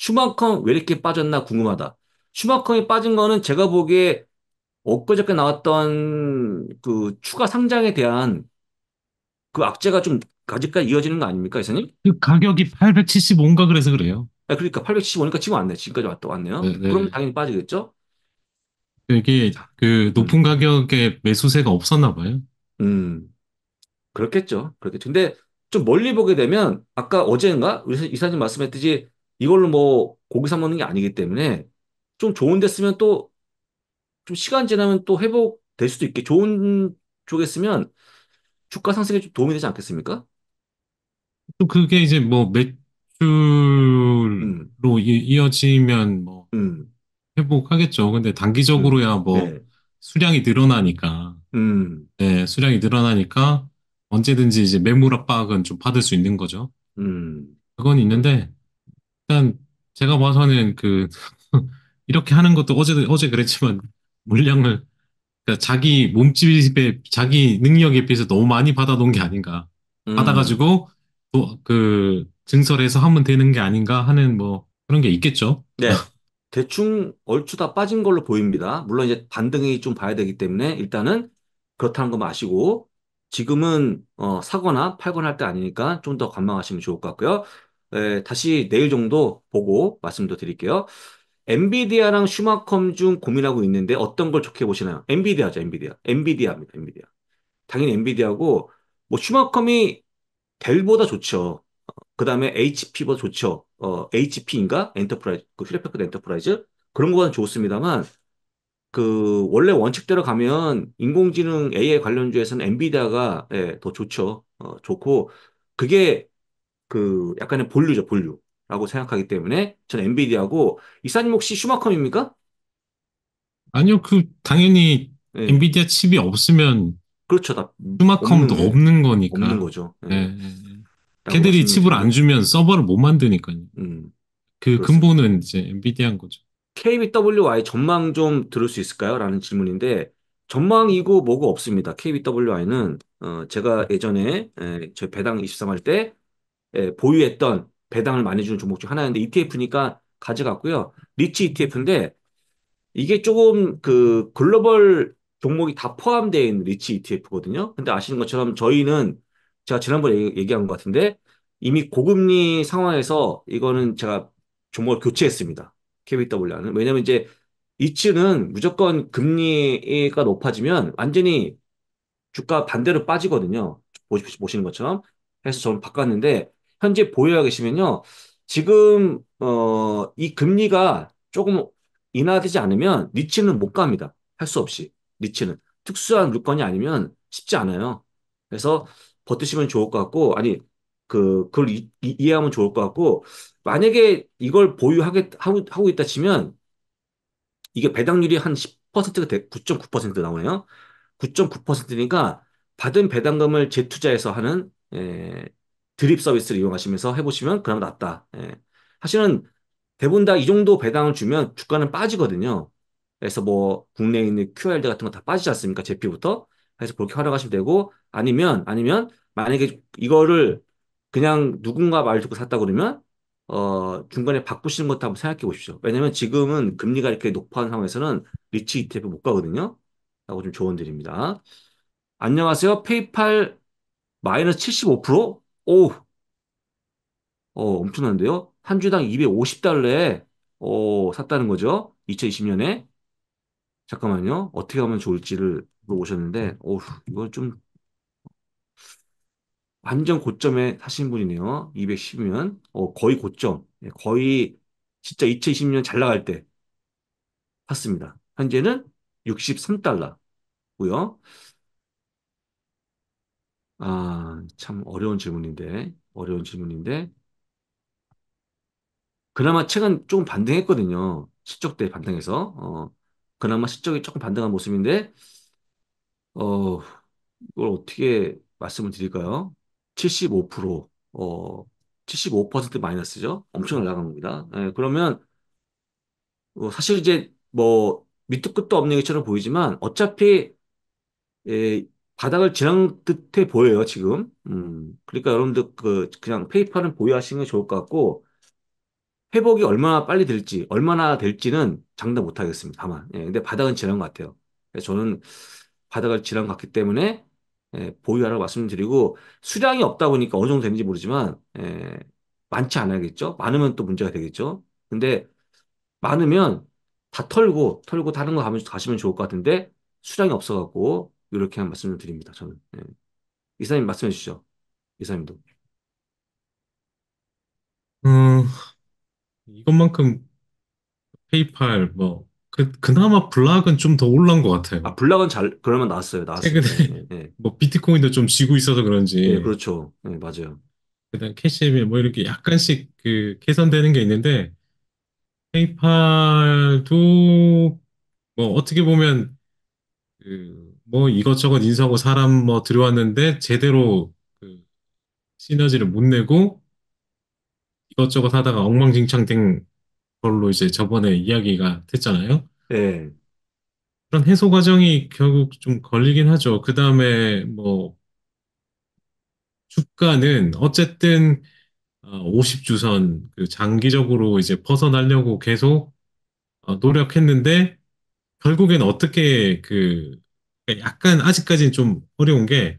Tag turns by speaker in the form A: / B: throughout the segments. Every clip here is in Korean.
A: 슈마컴 왜 이렇게 빠졌나 궁금하다. 슈마컴이 빠진 거는 제가 보기에 엊그저께 나왔던 그 추가 상장에 대한 그 악재가 좀 아직까지 이어지는 거 아닙니까, 이사님?
B: 그 가격이 875인가 그래서 그래요.
A: 아, 그러니까 875니까 지금 왔네. 지금까지 왔다 왔네요. 네, 네. 그럼 당연히 빠지겠죠?
B: 되게 그 높은 가격에 매수세가 없었나 봐요.
A: 음, 그렇겠죠. 그렇겠죠. 근데 좀 멀리 보게 되면 아까 어제인가 이사님 말씀했듯이 이걸로 뭐 고기 사 먹는 게 아니기 때문에 좀 좋은 데 쓰면 또 좀 시간 지나면 또 회복될 수도 있게 좋은 쪽에 쓰면 주가 상승에 좀 도움이 되지 않겠습니까?
B: 또 그게 이제 뭐 매출로 음. 이, 어지면뭐 음, 회복하겠죠. 근데 단기적으로야 음. 뭐 네, 수량이 늘어나니까, 음, 네, 수량이 늘어나니까 언제든지 이제 매물 압박은 좀 받을 수 있는 거죠. 음, 그건 있는데, 일단 제가 봐서는 그 이렇게 하는 것도 어제 어제 그랬지만 물량을 그러니까 자기 몸집에 자기 능력에 비해서 너무 많이 받아놓은 게 아닌가
A: 음. 받아가지고
B: 또그 증설해서 하면 되는 게 아닌가 하는 뭐 그런 게 있겠죠.
A: 네. 대충 얼추 다 빠진 걸로 보입니다. 물론 이제 반등이 좀 봐야 되기 때문에 일단은 그렇다는 거마시고 지금은 어, 사거나 팔거나 할 때 아니니까 좀 더 관망하시면 좋을 것 같고요. 네, 다시 내일 정도 보고 말씀도 드릴게요. 엔비디아랑 슈마컴 중 고민하고 있는데 어떤 걸 좋게 보시나요? 엔비디아죠, 엔비디아. 엔비디아입니다, 엔비디아. 당연히 엔비디아고 뭐 슈마컴이 델보다 좋죠. 그 다음에 HP보다 좋죠. 어, HP인가? 엔터프라이즈, 그 휴대패드 엔터프라이즈? 그런 거는 좋습니다만, 그, 원래 원칙대로 가면, 인공지능 AI 관련주에서는 엔비디아가, 예, 더 좋죠. 어, 좋고, 그게 그 약간의 본류죠, 본류라고 생각하기 때문에 저는 엔비디아고 이사님 혹시 슈마컴입니까?
B: 아니요, 그 당연히 네. 엔비디아 칩이 없으면 그렇죠, 다 슈마컴도 없는, 없는 거니까 없는 거죠. 네. 네. 네, 네. 걔들이 칩을 안 주면 서버를 못 만드니까요. 음, 그 그렇습니다. 근본은 이제 엔비디아인 거죠.
A: KBWI 전망 좀 들을 수 있을까요? 라는 질문인데 전망이고 뭐고 없습니다. KBWI는 어, 제가 예전에 에, 예, 저희 배당 23할 때 예, 보유했던 배당을 많이 주는 종목 중하나였는데 ETF니까 가져갔고요. 리치 ETF인데 이게 조금 그 글로벌 종목이 다 포함되어 있는 리치 ETF거든요. 근데 아시는 것처럼 저희는 제가 지난번에 얘기한 것 같은데 이미 고금리 상황에서 이거는 제가 종목을 교체했습니다. KBW는. 왜냐면 이제 이츠는 무조건 금리가 높아지면 완전히 주가 반대로 빠지거든요. 보시, 보시는 것처럼. 해서 저는 바꿨는데 현재 보유하고 계시면요. 지금 어, 이 금리가 조금 인하되지 않으면 리치는못 갑니다. 할 수 없이. 리치는 특수한 물건이 아니면 쉽지 않아요. 그래서 버티시면 좋을 것 같고, 아니, 그, 그걸 이, 해하면 좋을 것 같고, 만약에 이걸 보유하게, 하고, 하고 있다 치면, 이게 배당률이 한 10%가 9.9% 나오네요. 9.9%니까 받은 배당금을 재투자해서 하는 에, 예, 드립 서비스를 이용하시면서 해보시면 그나마 낫다. 예. 사실은 대부분 다 이 정도 배당을 주면 주가는 빠지거든요. 그래서 뭐 국내에 있는 QRD 같은 거 다 빠지지 않습니까? 제피부터. 그래서 그렇게 활용하시면 되고 아니면 아니면 만약에 이거를 그냥 누군가 말 듣고 샀다 그러면 어 중간에 바꾸시는 것도 한번 생각해 보십시오. 왜냐면 지금은 금리가 이렇게 높은 상황에서는 리치 ETF 못 가거든요. 라고 좀 조언 드립니다. 안녕하세요. 페이팔 마이너스 75% 오, 어, 엄청난데요? 한 주당 250달러에 어, 샀다는 거죠? 2020년에? 잠깐만요. 어떻게 하면 좋을지를 물어보셨는데, 음. 오, 이거 좀 완전 고점에 사신 분이네요. 210이면. 어, 거의 고점. 예, 거의 진짜 2020년 잘 나갈 때 샀습니다. 현재는 63달러고요. 아, 참 어려운 질문인데, 어려운 질문인데, 그나마 최근 조금 반등했거든요. 실적 대 반등해서. 어, 그나마 실적이 조금 반등한 모습인데, 어, 이걸 어떻게 말씀을 드릴까요? 75%, 어, 75% 마이너스죠? 엄청 날라간 겁니다. 예, 그러면, 어, 사실 이제 뭐, 밑도 끝도 없는 것처럼 보이지만, 어차피, 예, 바닥을 지난 듯해 보여요, 지금. 음, 그러니까 여러분들 그, 그냥 페이퍼은 보유하시는 게 좋을 것 같고, 회복이 얼마나 빨리 될지, 얼마나 될지는 장담 못 하겠습니다. 다만. 예, 근데 바닥은 지난 것 같아요. 저는 바닥을 지난 것 같기 때문에, 예, 보유하라고 말씀드리고, 수량이 없다 보니까 어느 정도 되는지 모르지만, 예, 많지 않아야겠죠? 많으면 또 문제가 되겠죠? 근데, 많으면 다 털고, 털고 다른 거 가면, 가시면 좋을 것 같은데, 수량이 없어갖고, 이렇게 한 말씀을 드립니다. 저는 예. 이사님 말씀해 주시죠. 이사님도.
B: 음, 이것만큼 페이팔 뭐 그, 그나마 블락은 좀 더 올라온 것 같아요. 아 블락은 잘 그러면 나왔어요. 나왔어요. 최근에 예, 예, 예. 뭐 비트코인도 좀 지고 있어서 그런지 예, 그렇죠. 예, 맞아요. 그다음 캐시엠이 뭐 이렇게 약간씩 그 개선되는 게 있는데 페이팔도 뭐 어떻게 보면 그뭐 이것저것 인사하고 사람 뭐 들여왔는데 제대로 그 시너지를 못 내고 이것저것 하다가 엉망진창 된 걸로 이제 저번에 이야기가 됐잖아요. 네. 그런 해소 과정이 결국 좀 걸리긴 하죠. 그 다음에 뭐 주가는 어쨌든 50주선 어, 그 장기적으로 이제 벗어나려고 계속 어, 노력했는데 결국엔 어떻게 그 그러니까 약간 아직까지는 좀 어려운 게그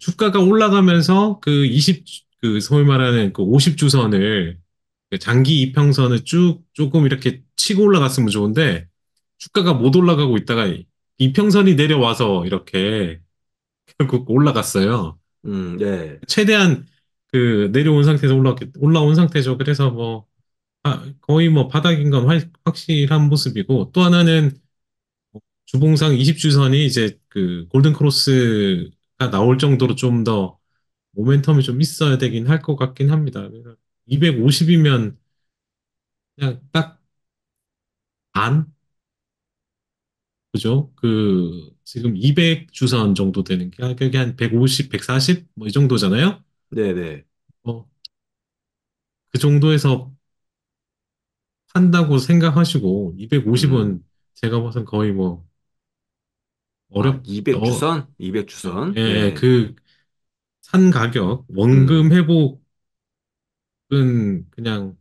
B: 주가가 올라가면서 그 20, 그 소위 말하는 그 50주선을 그 장기 이평선을 쭉 조금 이렇게 치고 올라갔으면 좋은데 주가가 못 올라가고 있다가 이평선이 내려와서 이렇게 결국 올라갔어요.
A: 음, 네.
B: 최대한 그 내려온 상태에서 올라 올라온 상태죠. 그래서 뭐 아, 거의 뭐 바닥인 건 확, 확실한 모습이고 또 하나는 주봉상 20주선이 이제 그 골든 크로스가 나올 정도로 좀 더 모멘텀이 좀 있어야 되긴 할 것 같긴 합니다. 250이면 그냥 딱 반? 그죠? 그 지금 200 주선 정도 되는 게가격한 150, 140 뭐 이 정도잖아요. 네네. 어, 그 정도에서 한다고 생각하시고 250은 음. 제가 봐선 거의 뭐 어렵, 200 어, 주선? 200 주선? 예, 네. 그, 산 가격, 원금 음. 회복은 그냥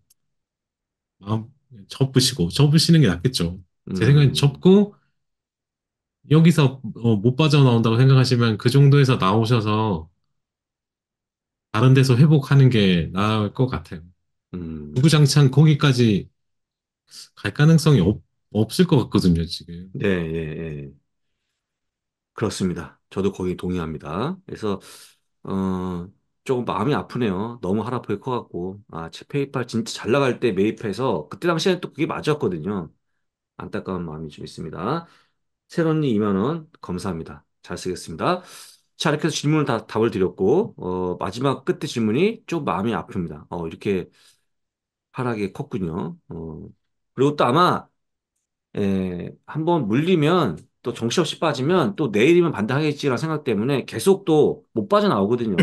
B: 마음 접으시고, 접으시는 게 낫겠죠. 제 음. 생각엔 음, 접고, 여기서 어, 못 빠져나온다고 생각하시면 그 정도에서 나오셔서 다른 데서 회복하는 게 나을 것 같아요. 주구장창 음.
A: 거기까지 갈 가능성이 없, 없을 것 같거든요, 지금. 네, 예, 예. 그렇습니다. 저도 거기 동의합니다. 그래서 어, 조금 마음이 아프네요. 너무 하라포에 커갖고. 아, 제 페이팔 진짜 잘 나갈 때 매입해서 그때 당시에는 또 그게 맞았거든요. 안타까운 마음이 좀 있습니다. 새론님 2만 원 감사합니다. 잘 쓰겠습니다. 자, 이렇게 해서 질문을 다 답을 드렸고 어, 마지막 끝에 질문이 좀 마음이 아픕니다. 어, 이렇게 하락이 컸군요. 어, 그리고 또 아마 에, 예, 한번 물리면 또 정신없이 빠지면 또 내일이면 반등하겠지라는 생각 때문에 계속 또 못 빠져나오거든요.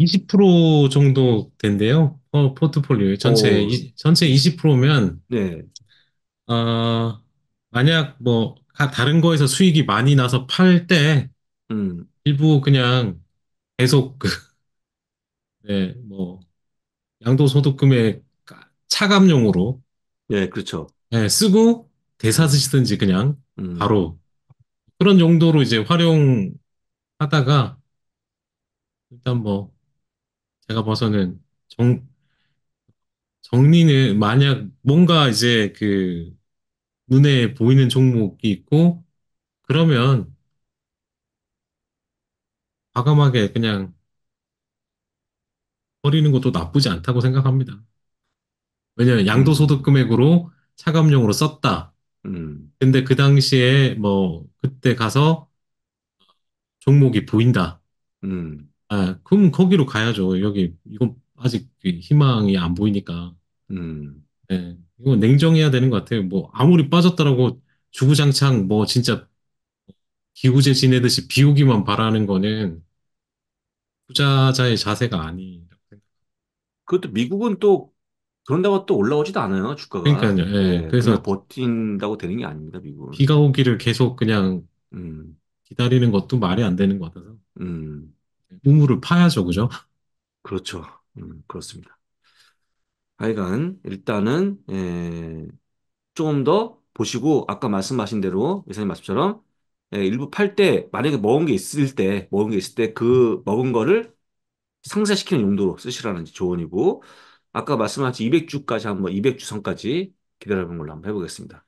B: 20% 정도 된대요. 어, 포트폴리오 전체 이, 전체 20%면 네. 어, 만약 뭐 다른 거에서 수익이 많이 나서 팔때 음. 일부 그냥 계속 그, 네, 뭐양도소득금액 차감용으로 예, 네, 그렇죠. 네, 쓰고 대사 쓰시든지 그냥 음. 바로 그런 용도로 이제 활용하다가 일단 뭐 제가 봐서는 정, 정리는 만약 뭔가 이제 그 눈에 보이는 종목이 있고 그러면 과감하게 그냥 버리는 것도 나쁘지 않다고 생각합니다. 왜냐하면 양도소득 금액으로 차감용으로 썼다. 음. 근데 그 당시에 뭐 그때 가서 종목이 보인다. 음, 아, 그럼 거기로 가야죠. 여기, 이건 아직 희망이 안 보이니까. 음, 네. 이거 냉정해야 되는 것 같아요. 뭐, 아무리 빠졌다라고 주구장창 뭐, 진짜 기우제 지내듯이 비우기만 바라는 거는 투자자의
A: 자세가 아니라고 그것도 미국은 또 그런다고 또 올라오지도 않아요, 주가가. 그러니까요. 예. 네, 그래서 그냥 버틴다고 되는 게 아닙니다, 미국은.
B: 비가 오기를 계속 그냥 음, 기다리는 것도 말이 안 되는 것 같아서 음, 우물을 파야죠,
A: 그죠? 그렇죠. 음, 그렇습니다. 하여간, 일단은, 예, 조금 더 보시고, 아까 말씀하신 대로, 이사님 말씀처럼, 예, 일부 팔 때, 만약에 먹은 게 있을 때, 먹은 게 있을 때, 그 먹은 거를 상쇄시키는 용도로 쓰시라는 조언이고, 아까 말씀하신 200주까지 한번 200주선까지 기다려보는 걸로 한번 해보겠습니다.